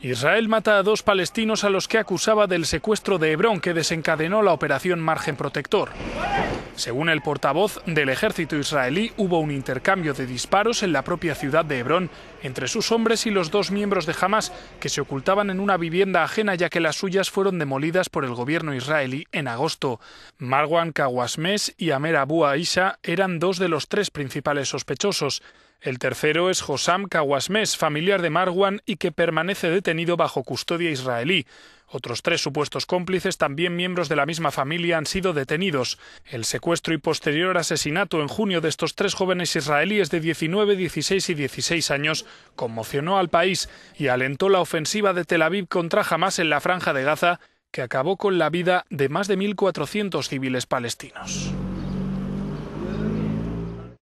Israel mata a dos palestinos a los que acusaba del secuestro de Hebrón que desencadenó la operación Margen Protector. Según el portavoz del ejército israelí, hubo un intercambio de disparos en la propia ciudad de Hebrón entre sus hombres y los dos miembros de Hamas que se ocultaban en una vivienda ajena ya que las suyas fueron demolidas por el gobierno israelí en agosto. Marwan Kawasmes y Amer Abu Aisha eran dos de los tres principales sospechosos. El tercero es Hosam Kawasmes, familiar de Marwan y que permanece detenido bajo custodia israelí. Otros tres supuestos cómplices, también miembros de la misma familia, han sido detenidos. El secuestro y posterior asesinato en junio de estos tres jóvenes israelíes de 19, 16 y 16 años conmocionó al país y alentó la ofensiva de Tel Aviv contra Hamas en la franja de Gaza, que acabó con la vida de más de 1.400 civiles palestinos.